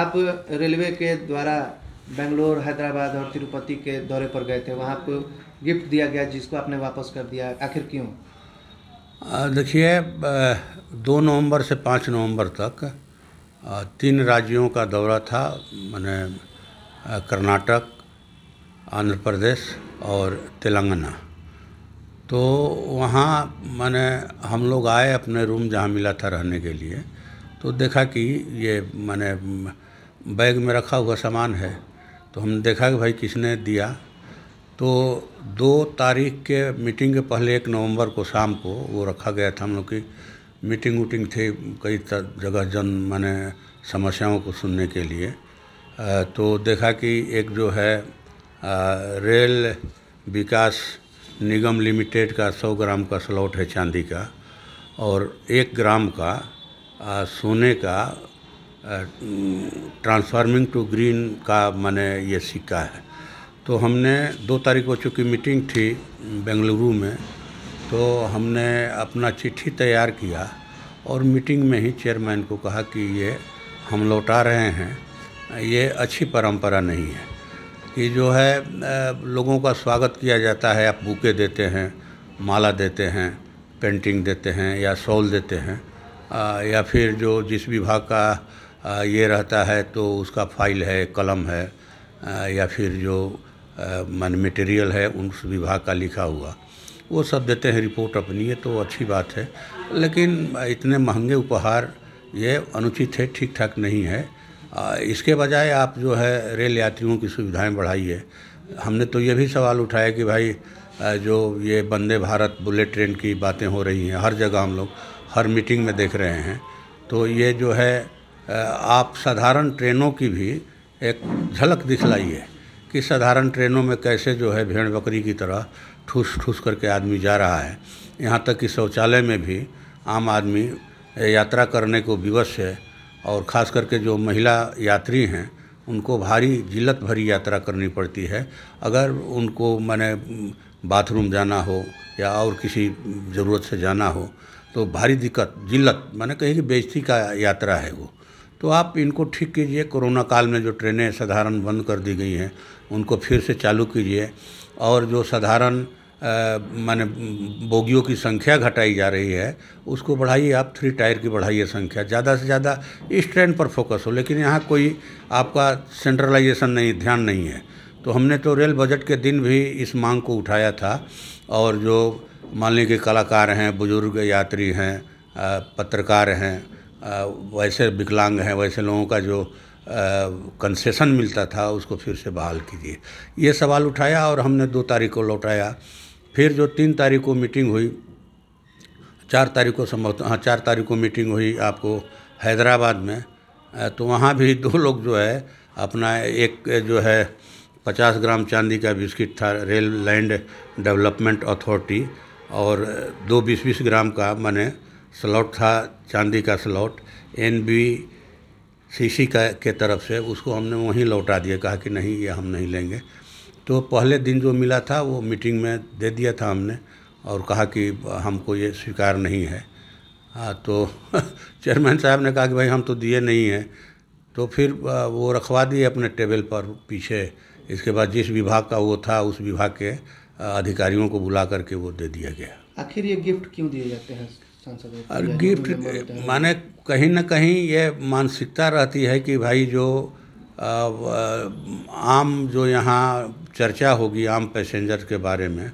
आप रेलवे के द्वारा बेंगलोर हैदराबाद और तिरुपति के दौरे पर गए थे वहाँ आपको गिफ्ट दिया गया जिसको आपने वापस कर दिया आखिर क्यों देखिए दो नवंबर से पाँच नवंबर तक तीन राज्यों का दौरा था मैंने कर्नाटक आंध्र प्रदेश और तेलंगाना तो वहाँ मैंने हम लोग आए अपने रूम जहाँ मिला था रहने के लिए तो देखा कि ये मैंने बैग में रखा हुआ सामान है तो हमने देखा कि भाई किसने दिया तो दो तारीख के मीटिंग के पहले एक नवंबर को शाम को वो रखा गया था हम लोग की मीटिंग वूटिंग थी कई जगह जन मैंने समस्याओं को सुनने के लिए तो देखा कि एक जो है रेल विकास निगम लिमिटेड का सौ ग्राम का स्लॉट है चांदी का और एक ग्राम का सोने का ट्रांसफार्मिंग टू ग्रीन का मैंने ये सीखा है तो हमने दो तारीख को चूँकि मीटिंग थी बेंगलुरु में तो हमने अपना चिट्ठी तैयार किया और मीटिंग में ही चेयरमैन को कहा कि ये हम लौटा रहे हैं ये अच्छी परंपरा नहीं है कि जो है लोगों का स्वागत किया जाता है आप बूके देते हैं माला देते हैं पेंटिंग देते हैं या सॉल देते हैं या फिर जो जिस विभाग का ये रहता है तो उसका फाइल है कलम है या फिर जो मन मटेरियल है उन उस विभाग का लिखा हुआ वो सब देते हैं रिपोर्ट अपनी है तो अच्छी बात है लेकिन इतने महंगे उपहार ये अनुचित है ठीक ठाक नहीं है इसके बजाय आप जो है रेल यात्रियों की सुविधाएं बढ़ाइए हमने तो ये भी सवाल उठाया कि भाई जो ये वंदे भारत बुलेट ट्रेन की बातें हो रही हैं हर जगह हम लोग हर मीटिंग में देख रहे हैं तो ये जो है आप साधारण ट्रेनों की भी एक झलक दिखलाई है कि साधारण ट्रेनों में कैसे जो है भेड़ बकरी की तरह ठूस ठूस करके आदमी जा रहा है यहाँ तक कि शौचालय में भी आम आदमी यात्रा करने को विवश है और ख़ास करके जो महिला यात्री हैं उनको भारी जिलत भरी यात्रा करनी पड़ती है अगर उनको मैंने बाथरूम जाना हो या और किसी ज़रूरत से जाना हो तो भारी दिक्कत जिल्लत मैंने कहीं कि बेजती का यात्रा है वो तो आप इनको ठीक कीजिए कोरोना काल में जो ट्रेनें साधारण बंद कर दी गई हैं उनको फिर से चालू कीजिए और जो साधारण माने बोगियों की संख्या घटाई जा रही है उसको बढ़ाइए आप थ्री टायर की बढ़ाइए संख्या ज़्यादा से ज़्यादा इस ट्रेन पर फोकस हो लेकिन यहाँ कोई आपका सेंट्रलाइजेशन नहीं ध्यान नहीं है तो हमने तो रेल बजट के दिन भी इस मांग को उठाया था और जो मान लीजिए कि कलाकार हैं बुजुर्ग यात्री हैं पत्रकार हैं वैसे विकलांग हैं वैसे लोगों का जो कंसेशन मिलता था उसको फिर से बहाल कीजिए ये सवाल उठाया और हमने दो तारीख को लौटाया फिर जो तीन तारीख को मीटिंग हुई चार तारीख को संभव हाँ चार तारीख को मीटिंग हुई आपको हैदराबाद में तो वहाँ भी दो लोग जो है अपना एक जो है पचास ग्राम चांदी का बिस्किट था रेल लैंड डेवलपमेंट अथॉरिटी और दो बीस बीस ग्राम का मैंने स्लॉट था चांदी का slot N B C C का के तरफ से उसको हमने वहीं लौटा दिया कहा कि नहीं ये हम नहीं लेंगे तो पहले दिन जो मिला था वो मीटिंग में दे दिया था हमने और कहा कि हमको ये स्वीकार नहीं है हाँ तो चेयरमैन साहब ने कहा कि भाई हम तो दिए नहीं हैं तो फिर वो रखवा दिए अपने टेबल पर पीछे इसके बाद जिस विभाग का वो था उस विभाग के अधिकारियों को बुला करके वो दे दिया गया आखिर ये गिफ्ट क्यों दिए जाते हैं और गिफ्ट माने कहीं ना कहीं ये मानसिकता रहती है कि भाई जो आम जो यहाँ चर्चा होगी आम पैसेंजर के बारे में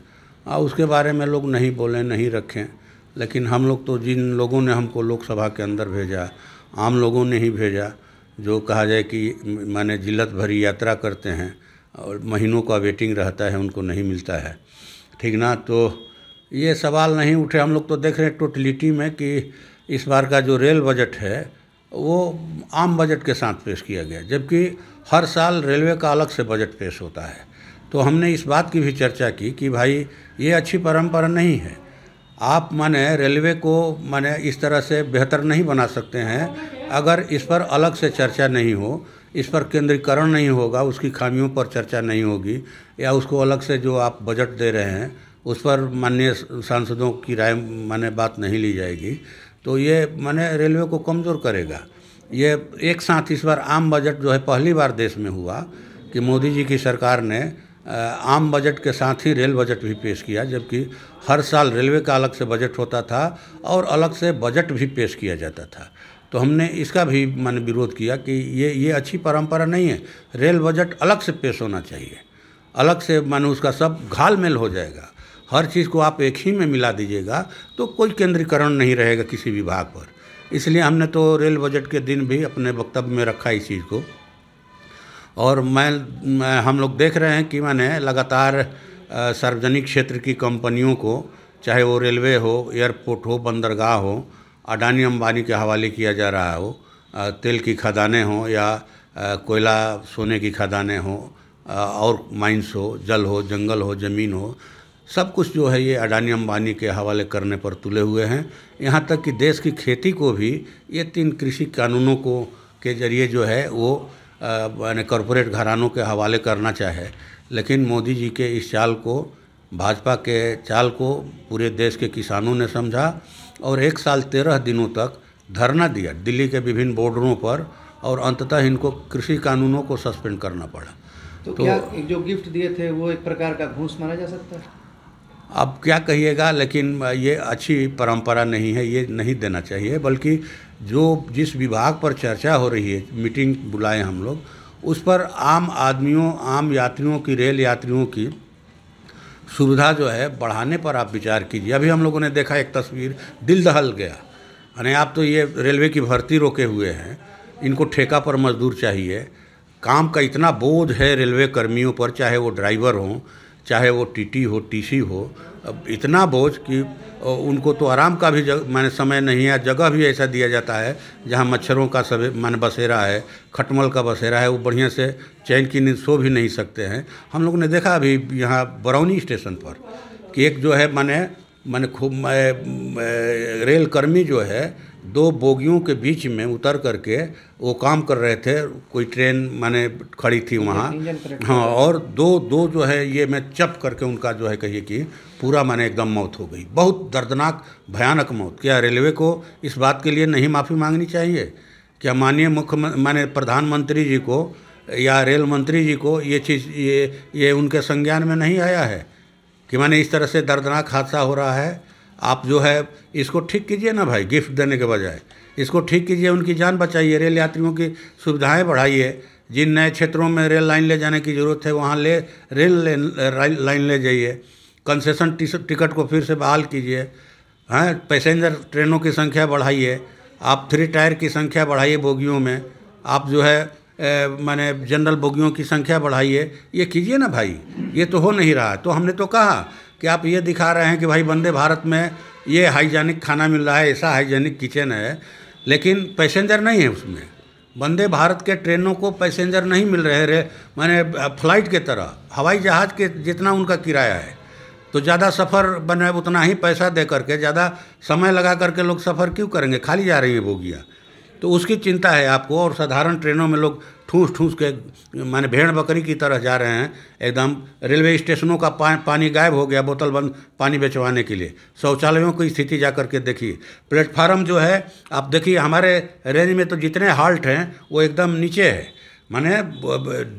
आ उसके बारे में लोग नहीं बोलें नहीं रखें लेकिन हम लोग तो जिन लोगों ने हमको लोकसभा के अंदर भेजा आम लोगों ने ही भेजा जो कहा जाए कि माने जिलत भरी यात्रा करते हैं और महीनों का वेटिंग रहता है उनको नहीं मिलता है ठीक ना तो ये सवाल नहीं उठे हम लोग तो देख रहे हैं टोटलिटी में कि इस बार का जो रेल बजट है वो आम बजट के साथ पेश किया गया जबकि हर साल रेलवे का अलग से बजट पेश होता है तो हमने इस बात की भी चर्चा की कि भाई ये अच्छी परंपरा नहीं है आप माने रेलवे को माने इस तरह से बेहतर नहीं बना सकते हैं अगर इस पर अलग से चर्चा नहीं हो इस पर केंद्रीकरण नहीं होगा उसकी खामियों पर चर्चा नहीं होगी या उसको अलग से जो आप बजट दे रहे हैं उस पर माननीय सांसदों की राय माने बात नहीं ली जाएगी तो ये माने रेलवे को कमज़ोर करेगा ये एक साथ इस बार आम बजट जो है पहली बार देश में हुआ कि मोदी जी की सरकार ने आम बजट के साथ ही रेल बजट भी पेश किया जबकि हर साल रेलवे का अलग से बजट होता था और अलग से बजट भी पेश किया जाता था तो हमने इसका भी मैंने विरोध किया कि ये ये अच्छी परंपरा नहीं है रेल बजट अलग से पेश होना चाहिए अलग से मान उसका सब घाल मेल हो जाएगा हर चीज़ को आप एक ही में मिला दीजिएगा तो कोई केंद्रीकरण नहीं रहेगा किसी विभाग पर इसलिए हमने तो रेल बजट के दिन भी अपने वक्तव्य में रखा इस चीज़ को और मैं, मैं हम लोग देख रहे हैं कि मैंने लगातार सार्वजनिक क्षेत्र की कंपनियों को चाहे वो रेलवे हो एयरपोर्ट हो बंदरगाह हो अडानी अम्बानी के हवाले किया जा रहा हो तेल की खदानें हों या कोयला सोने की खदानें हों और माइंस हो जल हो जंगल हो ज़मीन हो सब कुछ जो है ये अडानी अम्बानी के हवाले करने पर तुले हुए हैं यहाँ तक कि देश की खेती को भी ये तीन कृषि कानूनों को के जरिए जो है वो यानी कॉरपोरेट घरानों के हवाले करना चाहे लेकिन मोदी जी के इस चाल को भाजपा के चाल को पूरे देश के किसानों ने समझा और एक साल तेरह दिनों तक धरना दिया दिल्ली के विभिन्न बॉर्डरों पर और अंततः इनको कृषि कानूनों को सस्पेंड करना पड़ा तो, तो क्या जो गिफ्ट दिए थे वो एक प्रकार का घूस माना जा सकता है आप क्या कहिएगा लेकिन ये अच्छी परंपरा नहीं है ये नहीं देना चाहिए बल्कि जो जिस विभाग पर चर्चा हो रही है मीटिंग बुलाए हम लोग उस पर आम आदमियों आम यात्रियों की रेल यात्रियों की सुविधा जो है बढ़ाने पर आप विचार कीजिए अभी हम लोगों ने देखा एक तस्वीर दिल दहल गया यानी आप तो ये रेलवे की भर्ती रोके हुए हैं इनको ठेका पर मजदूर चाहिए काम का इतना बोझ है रेलवे कर्मियों पर चाहे वो ड्राइवर हों चाहे वो टीटी हो टीसी हो अब इतना बोझ कि उनको तो आराम का भी जग मैंने समय नहीं है जगह भी ऐसा दिया जाता है जहाँ मच्छरों का सब मैंने बसेरा है खटमल का बसेरा है वो बढ़िया से चैन की नींद सो भी नहीं सकते हैं हम लोग ने देखा अभी यहाँ बरौनी स्टेशन पर कि एक जो है मैंने मैंने खूब रेलकर्मी जो है दो बोगियों के बीच में उतर करके वो काम कर रहे थे कोई ट्रेन माने खड़ी थी वहाँ हाँ और दो दो जो है ये मैं चप करके उनका जो है कहिए कि पूरा माने एकदम मौत हो गई बहुत दर्दनाक भयानक मौत क्या रेलवे को इस बात के लिए नहीं माफ़ी मांगनी चाहिए क्या माननीय मुख्य माने प्रधानमंत्री जी को या रेल मंत्री जी को ये चीज़ ये ये उनके संज्ञान में नहीं आया है कि माने इस तरह से दर्दनाक हादसा हो रहा है आप जो है इसको ठीक कीजिए ना भाई गिफ्ट देने के बजाय इसको ठीक कीजिए उनकी जान बचाइए रेल यात्रियों की सुविधाएं बढ़ाइए जिन नए क्षेत्रों में रेल लाइन ले जाने की ज़रूरत है वहाँ ले रेल लाइन ले जाइए कंसेशन टिकट को फिर से बहाल कीजिए हैं पैसेंजर ट्रेनों की संख्या बढ़ाइए आप थ्री टायर की संख्या बढ़ाइए बोगियों में आप जो है मैंने जनरल बोगियों की संख्या बढ़ाइए ये कीजिए ना भाई ये तो हो नहीं रहा तो हमने तो कहा कि आप ये दिखा रहे हैं कि भाई वंदे भारत में ये हाइजेनिक खाना मिल रहा है ऐसा हाइजेनिक किचन है लेकिन पैसेंजर नहीं है उसमें वंदे भारत के ट्रेनों को पैसेंजर नहीं मिल रहे रे मैंने फ्लाइट के तरह हवाई जहाज़ के जितना उनका किराया है तो ज़्यादा सफ़र बने उतना ही पैसा दे करके ज़्यादा समय लगा करके लोग सफ़र क्यों करेंगे खाली जा रही है बोगियाँ तो उसकी चिंता है आपको और साधारण ट्रेनों में लोग ठूस ठूस के माने भेड़ बकरी की तरह जा रहे हैं एकदम रेलवे स्टेशनों का पा, पानी गायब हो गया बोतल बंद पानी बेचवाने के लिए शौचालयों की स्थिति जा कर के देखिए प्लेटफार्म जो है आप देखिए हमारे रेंज में तो जितने हाल्ट हैं वो एकदम नीचे है माने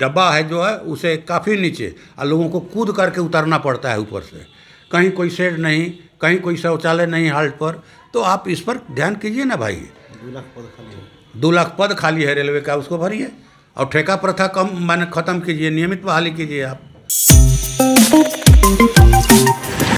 डब्बा है जो है उसे काफ़ी नीचे और लोगों को कूद करके उतरना पड़ता है ऊपर से कहीं कोई शेड नहीं कहीं कोई शौचालय नहीं हाल्ट पर तो आप इस पर ध्यान कीजिए ना भाई दो लाख पद खाली है रेलवे का उसको भरिए और ठेका प्रथा कम मैंने ख़त्म कीजिए नियमित बहाली कीजिए आप